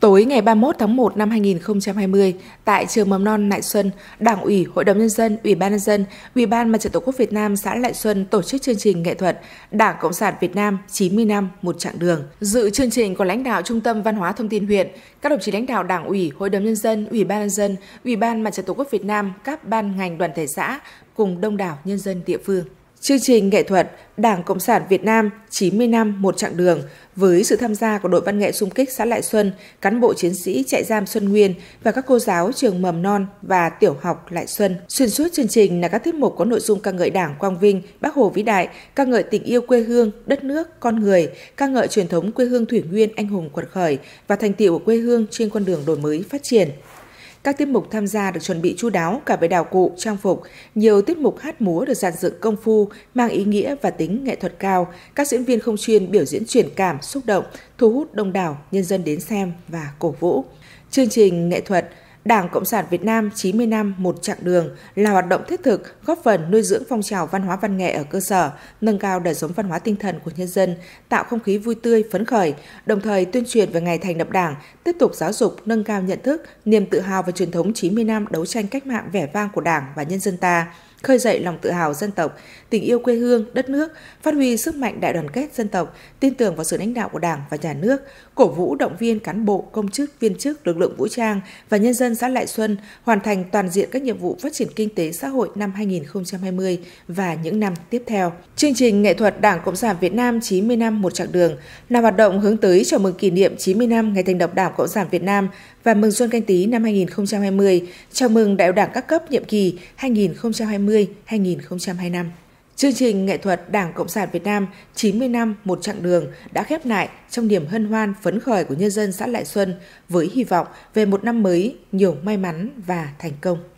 Tối ngày 31 tháng 1 năm 2020, tại trường mầm non Lại Xuân, Đảng ủy, Hội đồng Nhân dân, Ủy ban Nhân dân, Ủy ban Mặt trận Tổ quốc Việt Nam xã Lại Xuân tổ chức chương trình nghệ thuật Đảng Cộng sản Việt Nam 90 năm một chặng đường. Dự chương trình có lãnh đạo Trung tâm Văn hóa Thông tin huyện, các đồng chí lãnh đạo Đảng ủy, Hội đồng Nhân dân, Ủy ban Nhân dân, Ủy ban Mặt trận Tổ quốc Việt Nam, các ban ngành đoàn thể xã cùng đông đảo nhân dân địa phương. Chương trình nghệ thuật Đảng Cộng sản Việt Nam 90 năm một chặng đường với sự tham gia của đội văn nghệ xung kích xã Lại Xuân, cán bộ chiến sĩ trại giam Xuân Nguyên và các cô giáo trường mầm non và tiểu học Lại Xuân. Xuyên suốt chương trình là các tiết mục có nội dung ca ngợi Đảng Quang Vinh, Bác Hồ vĩ đại, ca ngợi tình yêu quê hương, đất nước, con người, ca ngợi truyền thống quê hương thủy nguyên anh hùng quật khởi và thành tiệu của quê hương trên con đường đổi mới phát triển. Các tiết mục tham gia được chuẩn bị chu đáo cả về đạo cụ, trang phục, nhiều tiết mục hát múa được dàn dựng công phu, mang ý nghĩa và tính nghệ thuật cao. Các diễn viên không chuyên biểu diễn truyền cảm, xúc động, thu hút đông đảo nhân dân đến xem và cổ vũ. Chương trình nghệ thuật Đảng Cộng sản Việt Nam 90 năm một chặng đường là hoạt động thiết thực góp phần nuôi dưỡng phong trào văn hóa văn nghệ ở cơ sở, nâng cao đời sống văn hóa tinh thần của nhân dân, tạo không khí vui tươi, phấn khởi, đồng thời tuyên truyền về ngày thành lập Đảng, tiếp tục giáo dục, nâng cao nhận thức, niềm tự hào về truyền thống 90 năm đấu tranh cách mạng vẻ vang của Đảng và nhân dân ta khơi dậy lòng tự hào dân tộc, tình yêu quê hương, đất nước, phát huy sức mạnh đại đoàn kết dân tộc, tin tưởng vào sự lãnh đạo của Đảng và nhà nước, cổ vũ động viên cán bộ, công chức, viên chức, lực lượng vũ trang và nhân dân xã Lại Xuân hoàn thành toàn diện các nhiệm vụ phát triển kinh tế xã hội năm 2020 và những năm tiếp theo. Chương trình nghệ thuật Đảng Cộng sản Việt Nam 90 năm một chặng đường là hoạt động hướng tới chào mừng kỷ niệm 90 năm ngày thành lập Đảng Cộng sản Việt Nam và mừng Xuân Canh Tý năm 2020, chào mừng Đại hội Đảng các cấp nhiệm kỳ 2020 2020-2025. Chương trình nghệ thuật Đảng Cộng sản Việt Nam 90 năm một chặng đường đã khép lại trong niềm hân hoan phấn khởi của nhân dân xã Lại Xuân với hy vọng về một năm mới nhiều may mắn và thành công.